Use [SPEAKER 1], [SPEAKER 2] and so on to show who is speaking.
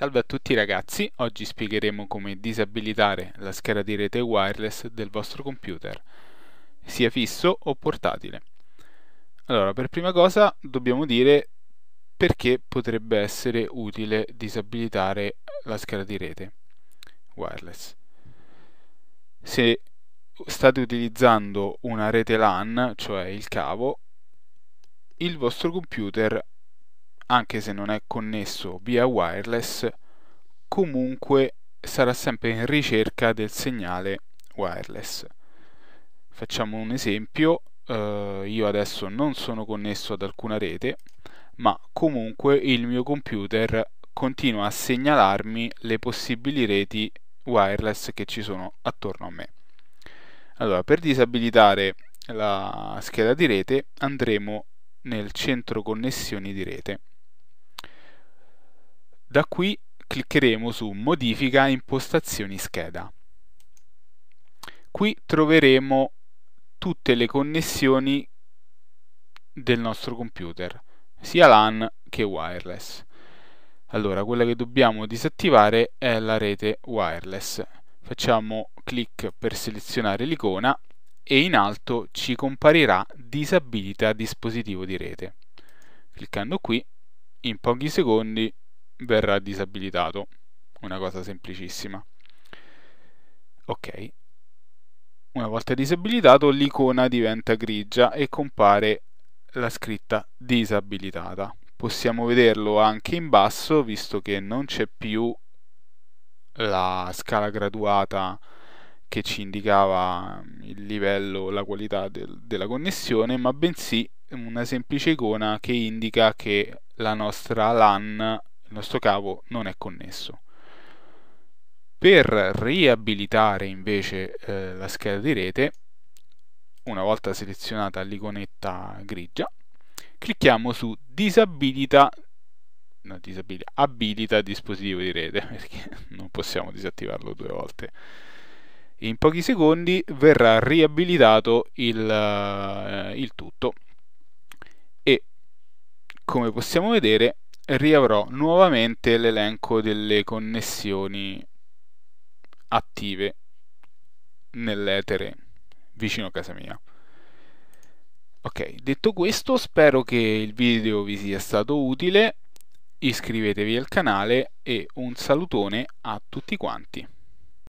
[SPEAKER 1] Salve a tutti ragazzi, oggi spiegheremo come disabilitare la scheda di rete wireless del vostro computer, sia fisso o portatile. Allora, per prima cosa dobbiamo dire perché potrebbe essere utile disabilitare la scheda di rete wireless. Se state utilizzando una rete LAN, cioè il cavo, il vostro computer anche se non è connesso via wireless, comunque sarà sempre in ricerca del segnale wireless. Facciamo un esempio, eh, io adesso non sono connesso ad alcuna rete, ma comunque il mio computer continua a segnalarmi le possibili reti wireless che ci sono attorno a me. Allora, per disabilitare la scheda di rete andremo nel centro connessioni di rete da qui cliccheremo su Modifica impostazioni scheda. Qui troveremo tutte le connessioni del nostro computer, sia LAN che wireless. Allora, quella che dobbiamo disattivare è la rete wireless. Facciamo clic per selezionare l'icona e in alto ci comparirà disabilita dispositivo di rete. Cliccando qui, in pochi secondi verrà disabilitato. Una cosa semplicissima. Ok. Una volta disabilitato l'icona diventa grigia e compare la scritta disabilitata. Possiamo vederlo anche in basso visto che non c'è più la scala graduata che ci indicava mm, il livello, la qualità del, della connessione, ma bensì una semplice icona che indica che la nostra LAN il nostro cavo non è connesso. Per riabilitare invece eh, la scheda di rete, una volta selezionata l'iconetta grigia, clicchiamo su disabilita, no, disabilita abilita dispositivo di rete, perché non possiamo disattivarlo due volte. In pochi secondi verrà riabilitato il, eh, il tutto e come possiamo vedere riavrò nuovamente l'elenco delle connessioni attive nell'etere vicino a casa mia. Ok, detto questo spero che il video vi sia stato utile, iscrivetevi al canale e un salutone a tutti quanti.